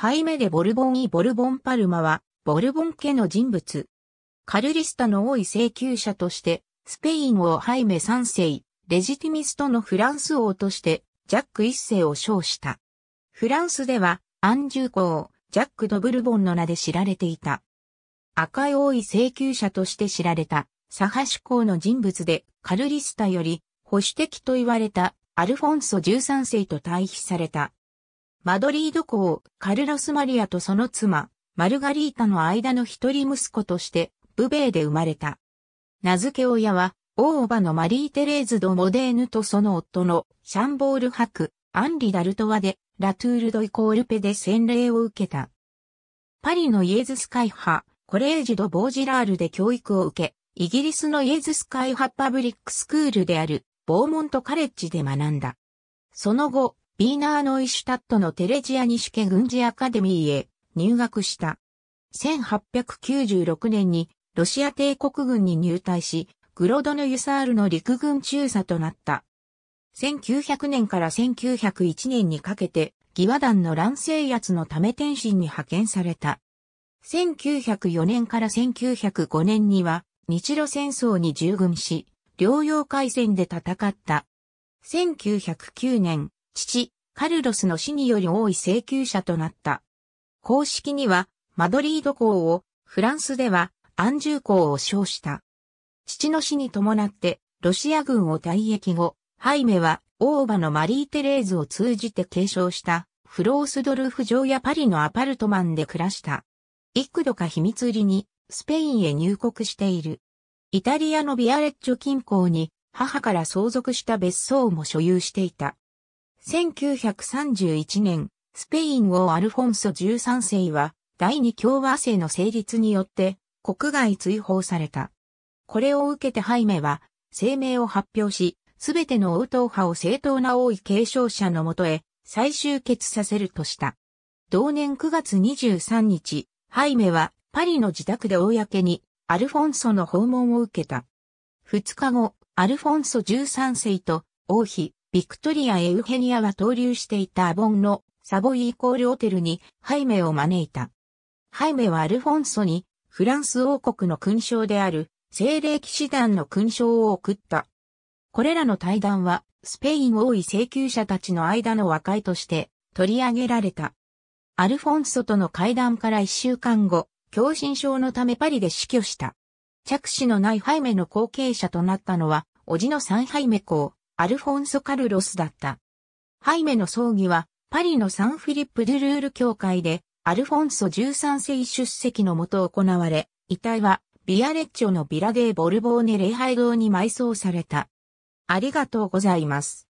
ハイメでボルボン・イ・ボルボン・パルマは、ボルボン家の人物。カルリスタの多い請求者として、スペイン王ハイメ3世、レジティミストのフランス王として、ジャック1世を称した。フランスでは、アンジュ公、ジャック・ド・ブルボンの名で知られていた。赤い多い請求者として知られた、サハシ公の人物で、カルリスタより、保守的と言われた、アルフォンソ13世と対比された。マドリード公、カルロス・マリアとその妻、マルガリータの間の一人息子として、ブベーで生まれた。名付け親は、大叔母のマリー・テレーズ・ド・モデーヌとその夫のシャンボール・ハク、アンリ・ダルトワで、ラトゥール・ド・イコールペで洗礼を受けた。パリのイエズス会派、コレージ・ド・ボージラールで教育を受け、イギリスのイエズス会派パブリックスクールである、ボーモント・カレッジで学んだ。その後、ビーナーノイシュタットのテレジア西家軍事アカデミーへ入学した。1896年にロシア帝国軍に入隊し、グロドのユサールの陸軍中佐となった。1900年から1901年にかけて、義和団の乱世圧のため天津に派遣された。1904年から1905年には、日露戦争に従軍し、両洋海戦で戦った。1909年、父、カルロスの死により多い請求者となった。公式には、マドリード公を、フランスでは、アンジュ公を称した。父の死に伴って、ロシア軍を退役後、ハイメは、オーバのマリー・テレーズを通じて継承した、フロースドルフ城やパリのアパルトマンで暮らした。幾度か秘密裏に、スペインへ入国している。イタリアのビアレッジョ近郊に、母から相続した別荘も所有していた。1931年、スペイン王アルフォンソ13世は第二共和制の成立によって国外追放された。これを受けてハイメは声明を発表し、すべての王党派を正当な王位継承者のもとへ再集結させるとした。同年9月23日、ハイメはパリの自宅で公にアルフォンソの訪問を受けた。2日後、アルフォンソ13世と王妃ビクトリア・エウヘニアは投留していたアボンのサボイイコールホテルにハイメを招いた。ハイメはアルフォンソにフランス王国の勲章である精霊騎士団の勲章を送った。これらの対談はスペイン王位請求者たちの間の和解として取り上げられた。アルフォンソとの会談から一週間後、狂心症のためパリで死去した。着手のないハイメの後継者となったのは、叔父のサンハイメ公、アルフォンソ・カルロスだった。ハイメの葬儀は、パリのサンフィリップ・デュルール教会で、アルフォンソ13世出席のもと行われ、遺体は、ビアレッチョのビラデー・ボルボーネ礼拝堂に埋葬された。ありがとうございます。